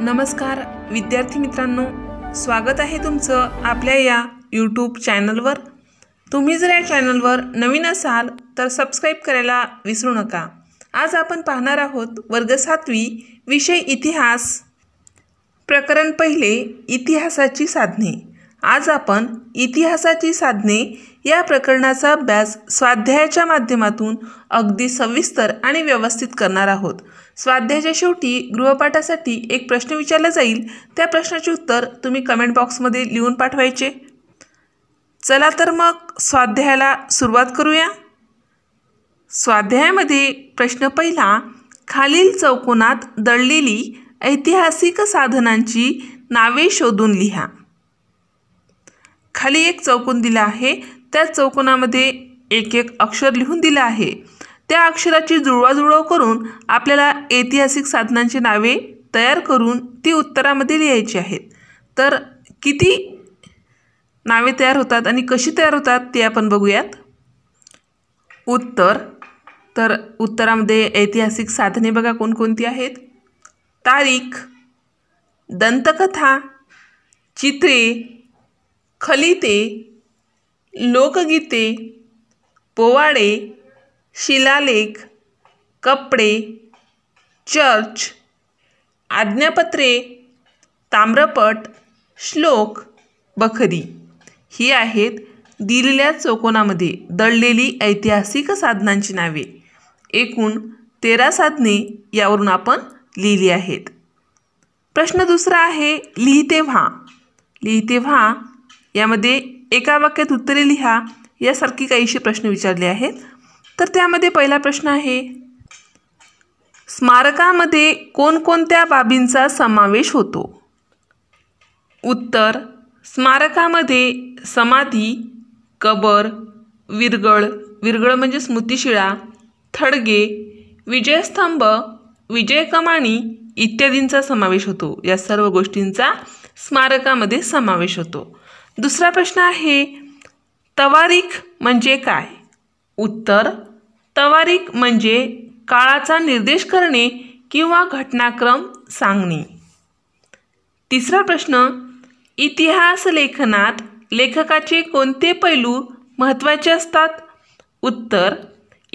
नमस्कार विद्यार्थी मित्रांनो स्वागत आहे तुमचं आपल्या या यूट्यूब चॅनलवर तुम्ही जर या चॅनलवर नवीन असाल तर सबस्क्राईब करायला विसरू नका आज आपण पाहणार आहोत वर्ग सातवी विषय इतिहास प्रकरण पहिले इतिहासाची साधने आज आपण इतिहासाची साधने या प्रकरणाचा अभ्यास स्वाध्यायाच्या माध्यमातून अगदी सविस्तर आणि व्यवस्थित करणार आहोत स्वाध्यायाच्या शेवटी गृहपाठासाठी एक प्रश्न विचारला जाईल त्या प्रश्नाचे उत्तर तुम्ही कमेंट बॉक्समध्ये लिहून पाठवायचे चला तर मग स्वाध्यायाला सुरुवात करूया स्वाध्यायामध्ये प्रश्न पहिला खालील चौकोनात दळलेली ऐतिहासिक साधनांची नावे शोधून लिहा खाली एक चौकोन दिला आहे त्या चौकोनामध्ये एक एक अक्षर लिहून दिलं आहे त्या अक्षराची जुळवाजुळव करून आपल्याला ऐतिहासिक साधनांची नावे तयार करून ती उत्तरामध्ये लिहायची आहेत तर किती नावे तयार होतात आणि कशी तयार होतात ते आपण बघूयात उत्तर तर उत्तरामध्ये ऐतिहासिक साधने बघा कोणकोणती आहेत तारीख दंतकथा चित्रे खलिते लोकगीते पोवाडे शिलालेख कपडे चर्च आज्ञापत्रे ताम्रपट श्लोक बखरी ही आहेत दिलेल्या चौकोनामध्ये दळलेली ऐतिहासिक साधनांची नावे एकूण तेरा साधने यावरून आपण लिहिली आहेत प्रश्न दुसरा आहे लिहिते व्हा लिहिते व्हा यामध्ये एका वाक्यात उत्तरे लिहा यासारखी काहीशी प्रश्न विचारले आहेत तर त्यामध्ये पहिला प्रश्न आहे स्मारकामध्ये कोणकोणत्या बाबींचा समावेश होतो उत्तर स्मारकामध्ये समाधी कबर विरगळ विरगळ म्हणजे स्मृतिशिळा थडगे विजयस्तंभ विजय कमाणी इत्यादींचा समावेश होतो या सर्व गोष्टींचा स्मारकामध्ये समावेश होतो दुसरा प्रश्न आहे तवारीख म्हणजे काय उत्तर तवारीख म्हणजे काळाचा निर्देश करणे किंवा घटनाक्रम सांगणे तिसरा प्रश्न इतिहास लेखनात लेखकाचे कोणते पैलू महत्त्वाचे असतात उत्तर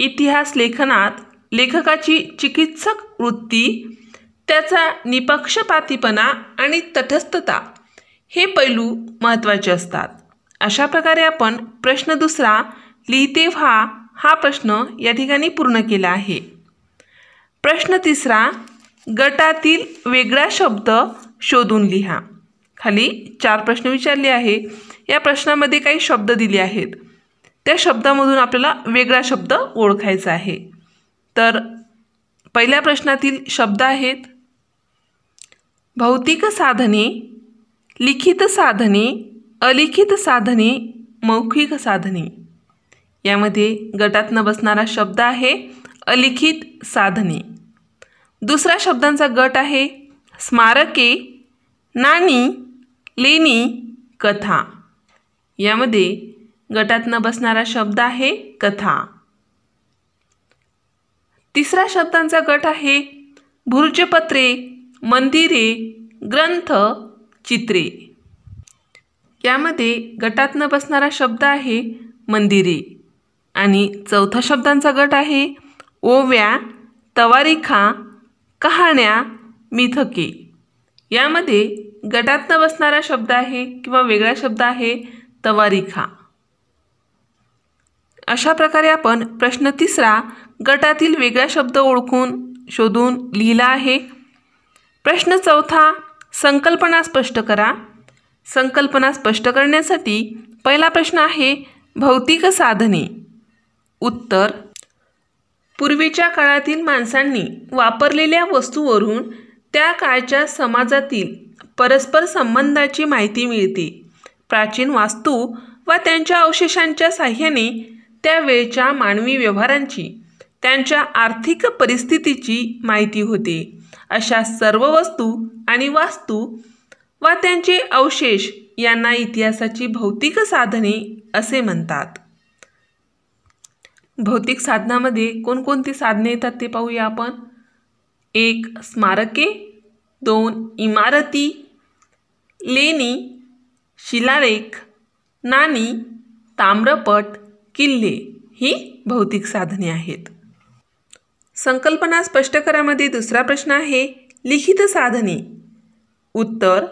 इतिहास लेखनात लेखकाची चिकित्सक वृत्ती त्याचा निपक्षपातीपणा आणि तटस्थता हे पैलू महत्त्वाचे असतात अशा प्रकारे आपण प्रश्न दुसरा लिहिते व्हा हा प्रश्न या ठिकाणी पूर्ण केला आहे प्रश्न तिसरा गटातील वेगळा शब्द शोधून लिहा खाली चार प्रश्न विचारले आहे या प्रश्नामध्ये काही शब्द दिले आहेत त्या शब्दामधून आपल्याला वेगळा शब्द ओळखायचा आहे तर पहिल्या प्रश्नातील शब्द आहेत भौतिक साधने लिखित साधने अलिखित साधने मौखिक साधने यामध्ये गटात न बसणारा शब्द आहे अलिखित साधने दुसरा शब्दांचा गट आहे स्मारके नाणी लेणी कथा यामध्ये गटात न बसणारा शब्द आहे कथा तिसरा शब्दांचा गट आहे भुर्जपत्रे मंदिरे ग्रंथ चित्रे यामध्ये न बसणारा शब्द आहे मंदिरे आणि चौथा शब्दांचा गट आहे ओव्या तवारीखा कहाण्या मिथके यामध्ये गटातनं बसणारा शब्द आहे किंवा वेगळा शब्द आहे तवारीखा अशा प्रकारे आपण प्रश्न तिसरा गटातील वेगळा शब्द ओळखून शोधून लिहिला आहे प्रश्न चौथा संकल्पना स्पष्ट करा संकल्पना स्पष्ट करण्यासाठी पहिला प्रश्न आहे भौतिक साधने उत्तर पूर्वीच्या काळातील माणसांनी वापरलेल्या वस्तूवरून त्या काळच्या समाजातील परस्पर संबंधाची माहिती मिळते प्राचीन वास्तू व त्यांच्या अवशेषांच्या साह्याने त्या वेळच्या मानवी व्यवहारांची त्यांच्या आर्थिक परिस्थितीची माहिती होते अशा सर्व वस्तू आणि वास्तू वा त्यांचे अवशेष यांना इतिहासाची भौतिक साधने असे म्हणतात भौतिक साधनामध्ये कोणकोणती साधने येतात ते पाहूया आपण एक स्मारके दोन इमारती लेणी शिलालेख नाणी ताम्रपट किल्ले ही भौतिक साधने आहेत संकल्पना स्पष्ट करामध्ये दुसरा प्रश्न आहे लिखित साधने उत्तर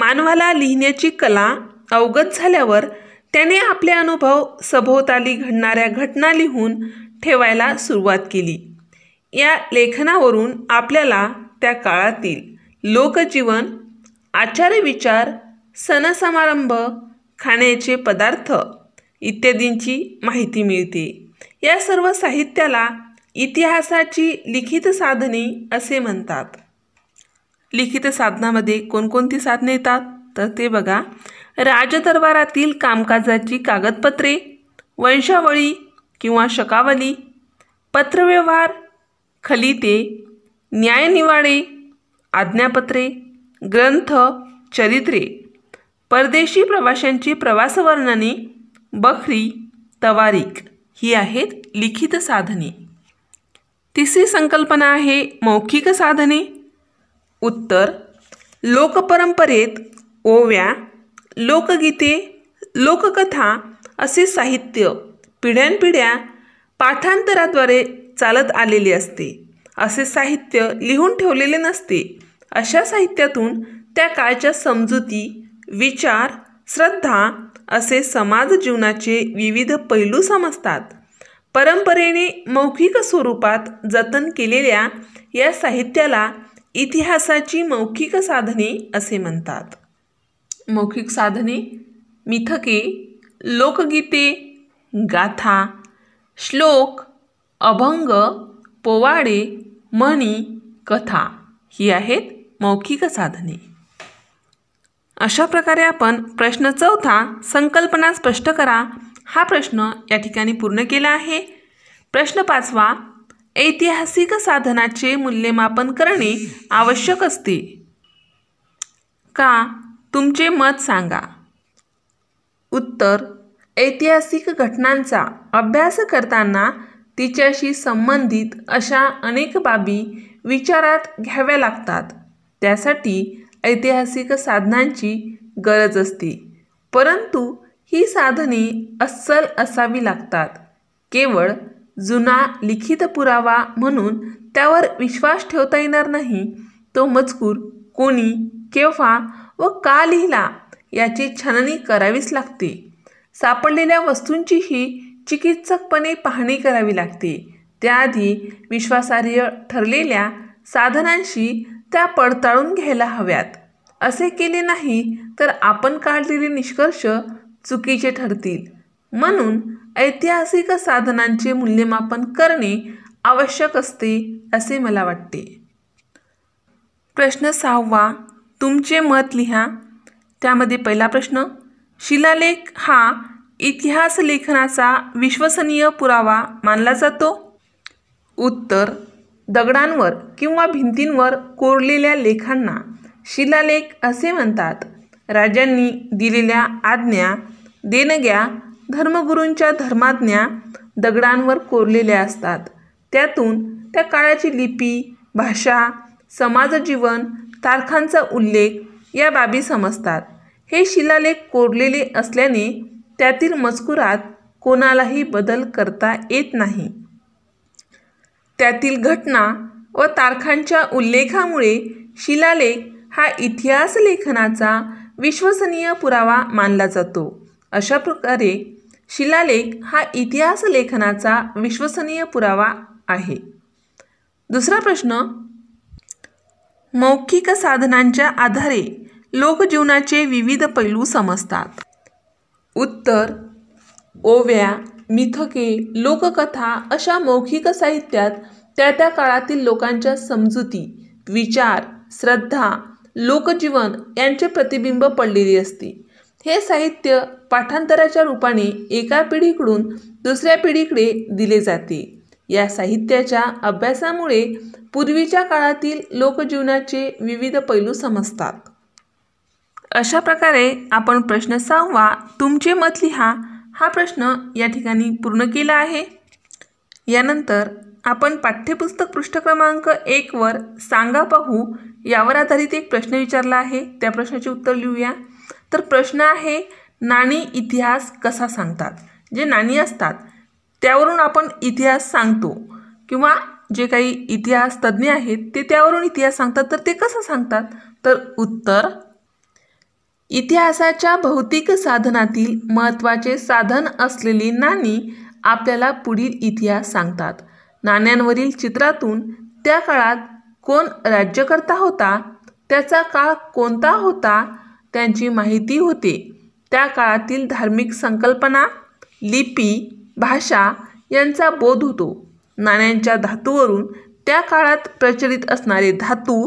मानवाला लिहिण्याची कला अवगत झाल्यावर त्याने आपले अनुभव सभोवताली घडणाऱ्या घटना लिहून ठेवायला सुरुवात केली या लेखनावरून आपल्याला त्या काळातील लोकजीवन आचार आचारविचार सणसमारंभ खाण्याचे पदार्थ इत्यादींची माहिती मिळते या सर्व साहित्याला इतिहासाची लिखित साधने असे म्हणतात लिखित साधनामध्ये कोणकोणती साधने येतात तर ते बघा राजदरबारातील कामकाजाची कागदपत्रे वंशावळी किंवा शकावली पत्रव्यवहार खलिते न्यायनिवाडे आज्ञापत्रे ग्रंथ चरित्रे परदेशी प्रवाशांची प्रवासवर्णने बखरी तवारीख ही आहेत लिखित साधने तिसरी संकल्पना आहे मौखिक साधने उत्तर लोकपरंपरेत ओव्या लोकगीते लोककथा असे साहित्य पिढ्यानपिढ्या पाठांतराद्वारे चालत आलेले असते असे साहित्य लिहून ठेवलेले नसते अशा साहित्यातून त्या काळच्या समजुती विचार श्रद्धा असे समाज जीवनाचे विविध पैलू समजतात परंपरेने मौखिक स्वरूपात जतन केलेल्या या साहित्याला इतिहासाची मौखिक साधने असे म्हणतात मौखिक साधने मिथके लोकगीते गाथा श्लोक अभंग पोवाडे म्हणी कथा ही आहेत मौखिक साधने अशा प्रकारे आपण प्रश्न चौथा संकल्पना स्पष्ट करा हा प्रश्न या ठिकाणी पूर्ण केला आहे प्रश्न पाचवा ऐतिहासिक साधनाचे मूल्यमापन करणे आवश्यक असते का तुमचे मत सांगा उत्तर ऐतिहासिक घटनांचा अभ्यास करताना तिच्याशी संबंधित अशा अनेक बाबी विचारात घ्याव्या लागतात त्यासाठी ऐतिहासिक साधनांची गरज असते परंतु ही साधने अस्सल असावी लागतात केवळ जुना लिखित पुरावा म्हणून त्यावर विश्वास ठेवता येणार नाही तो मजकूर कोणी केव्हा व का लिहिला याची छाननी करावीच लागते सापडलेल्या वस्तूंचीही चिकित्सकपणे पाहणी करावी लागते त्याआधी विश्वासार्ह ठरलेल्या साधनांशी त्या पडताळून घ्यायला हव्यात असे केले नाही तर आपण काढलेले निष्कर्ष चुकीचे ठरतील म्हणून ऐतिहासिक साधनांचे मूल्यमापन करणे आवश्यक असते असे मला वाटते प्रश्न सहावा तुमचे मत लिहा त्यामध्ये पहिला प्रश्न शिलालेख हा इतिहास लेखनाचा विश्वसनीय पुरावा मानला जातो उत्तर दगडांवर किंवा भिंतींवर कोरलेल्या लेखांना शिलालेख असे म्हणतात राजांनी दिलेल्या आज्ञा देणग्या धर्मगुरूंच्या धर्माज्ञा दगडांवर कोरलेल्या असतात त्यातून त्या काळाची लिपी भाषा समाजजीवन तारखांचा उल्लेख या बाबी समजतात हे शिलालेख कोरलेले असल्याने त्यातील मजकुरात कोणालाही बदल करता येत नाही त्यातील घटना व तारखांच्या उल्लेखामुळे शिलालेख हा इतिहास लेखनाचा विश्वसनीय पुरावा मानला जातो अशा प्रकारे शिलालेख हा इतिहास लेखनाचा विश्वसनीय पुरावा आहे दुसरा प्रश्न मौखिक साधनांच्या आधारे लोकजीवनाचे विविध पैलू समजतात उत्तर ओव्या मिथके लोककथा अशा मौखिक साहित्यात त्या त्या काळातील लोकांच्या समजुती विचार श्रद्धा लोकजीवन यांचे प्रतिबिंब पडलेली असते हे साहित्य पाठांतराच्या रूपाने एका पिढीकडून दुसऱ्या पिढीकडे दिले जाते या साहित्याच्या अभ्यासामुळे पूर्वीच्या काळातील लोकजीवनाचे विविध पैलू समजतात अशा प्रकारे आपण प्रश्न सहावा तुमचे मत लिहा हा प्रश्न या ठिकाणी पूर्ण केला आहे यानंतर आपण पाठ्यपुस्तक पृष्ठ क्रमांक एकवर सांगा पाहू यावर आधारित एक प्रश्न विचारला आहे त्या प्रश्नाचे उत्तर लिहूया तर प्रश्न आहे नाणी इतिहास कसा सांगतात जे नाणी असतात त्यावरून आपण इतिहास सांगतो किंवा जे काही इतिहास तज्ज्ञ आहेत ते त्यावरून इतिहास सांगतात तर ते कसं सांगतात तर उत्तर इतिहासाच्या भौतिक साधनातील महत्त्वाचे साधन असलेली नाणी आपल्याला पुढील इतिहास सांगतात नाण्यांवरील चित्रातून त्या काळात कोण राज्यकर्ता होता त्याचा काळ कोणता होता त्यांची माहिती होते त्या काळातील धार्मिक संकल्पना लिपी भाषा यांचा बोध होतो नाण्यांच्या धातूवरून त्या काळात प्रचलित असणारे धातू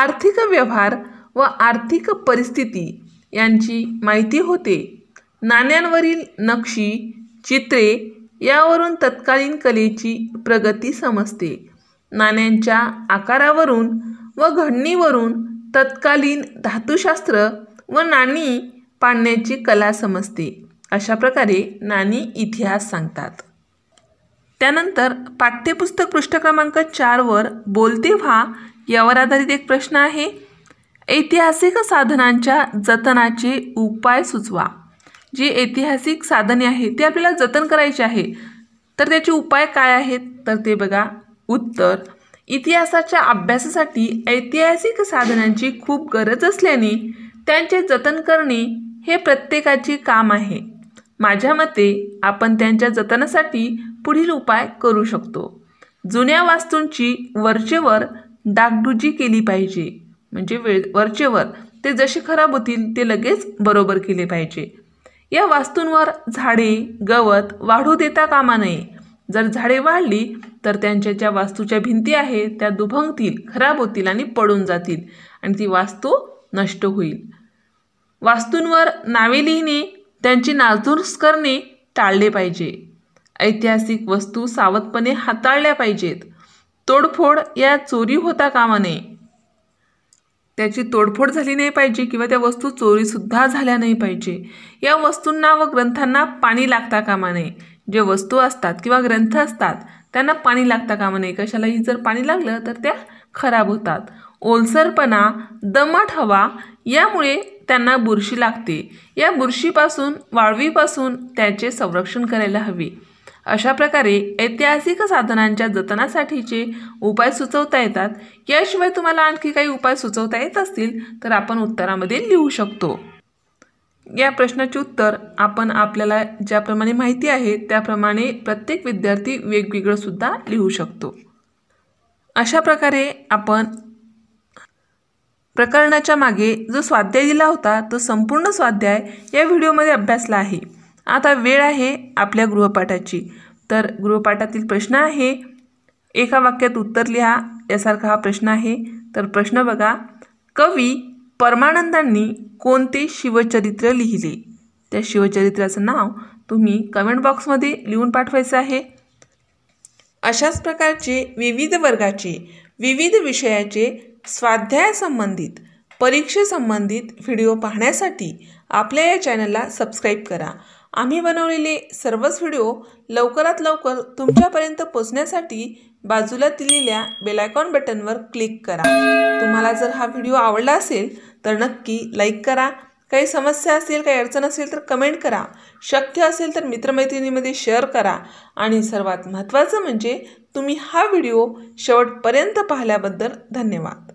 आर्थिक व्यवहार व आर्थिक परिस्थिती यांची माहिती होते नाण्यांवरील नक्षी चित्रे यावरून तत्कालीन कलेची प्रगती समजते नाण्यांच्या आकारावरून व घडणीवरून तत्कालीन धातुशास्त्र व नाणी पाडण्याची कला समजते अशा प्रकारे नाणी इतिहास सांगतात त्यानंतर पाठ्यपुस्तक पृष्ठ क्रमांक चारवर बोलते व्हा यावर आधारित एक प्रश्न आहे ऐतिहासिक साधनांच्या जतनाचे उपाय सुचवा जी ऐतिहासिक साधने आहेत ते आपल्याला जतन करायचे आहे तर त्याचे उपाय काय आहेत तर ते बघा उत्तर इतिहासाच्या अभ्यासासाठी ऐतिहासिक साधनांची खूप गरज असल्याने त्यांचे जतन करणे हे प्रत्येकाचे काम आहे माझ्या मते आपण त्यांच्या जतनासाठी पुढील उपाय करू शकतो जुन्या वास्तूंची वरचेवर डागडुजी केली पाहिजे म्हणजे वे वरचेवर ते जसे खराब होतील ते लगेच बरोबर केले पाहिजे या वास्तूंवर झाडे गवत वाढू देता कामा नये जर झाडे वाढली तर त्यांच्या ज्या वास्तूच्या भिंती आहेत त्या दुभंगतील खराब होतील आणि पडून जातील आणि ती वास्तू नष्ट होईल वास्तूंवर नावे लिहिणे त्यांची नाजूस करणे टाळले पाहिजे ऐतिहासिक वस्तू सावधपणे हाताळल्या पाहिजेत तोडफोड या चोरी होता कामा नये त्याची तोडफोड झाली नाही पाहिजे किंवा त्या वस्तू चोरीसुद्धा झाल्या नाही पाहिजे या वस्तूंना व ग्रंथांना पाणी लागता कामा नये जे वस्तू असतात किंवा ग्रंथ असतात त्यांना पाणी लागता कामा नये कशालाही जर पाणी लागलं तर त्या खराब होतात ओलसरपणा दमट हवा यामुळे त्यांना बुरशी लागते या बुरशीपासून वाळवीपासून त्याचे संरक्षण करायला हवे अशा प्रकारे ऐतिहासिक साधनांच्या जतनासाठीचे उपाय सुचवता येतात याशिवाय तुम्हाला आणखी काही उपाय सुचवता येत असतील तर आपण उत्तरामध्ये लिहू शकतो या प्रश्नाचे उत्तर आपण आपल्याला ज्याप्रमाणे माहिती आहे त्याप्रमाणे प्रत्येक विद्यार्थी वेगवेगळंसुद्धा लिहू शकतो अशा प्रकारे आपण प्रकरणाच्या मागे जो स्वाध्याय दिला होता तो संपूर्ण स्वाध्याय या व्हिडिओमध्ये अभ्यासला आहे आता वेळ आहे आपल्या गृहपाठाची तर गृहपाठातील प्रश्न आहे एका वाक्यात उत्तर लिहा यासारखा हा प्रश्न आहे तर प्रश्न बघा कवी परमानंदांनी कोणते शिवचरित्र लिहिले त्या शिवचरित्राचं नाव तुम्ही कमेंट बॉक्समध्ये लिहून पाठवायचं आहे अशाच प्रकारचे विविध वर्गाचे विविध विषयाचे स्वाध्यायासंबंधित परीक्षेसंबंधित व्हिडिओ पाहण्यासाठी आपल्या या चॅनलला सबस्क्राईब करा आम्ही बनवलेले सर्वच व्हिडिओ लवकरात लवकर तुमच्यापर्यंत पोचण्यासाठी बाजूला दिलेल्या बेलायकॉन बटनवर क्लिक करा तुम्हाला जर हा व्हिडिओ आवडला असेल तर नक्की लाईक करा काही समस्या असेल काही अडचण असेल तर कमेंट करा शक्य असेल तर मित्रमैत्रिणीमध्ये शेअर करा आणि सर्वात महत्त्वाचं म्हणजे तुम्ही हा व्हिडिओ शेवटपर्यंत पाहिल्याबद्दल धन्यवाद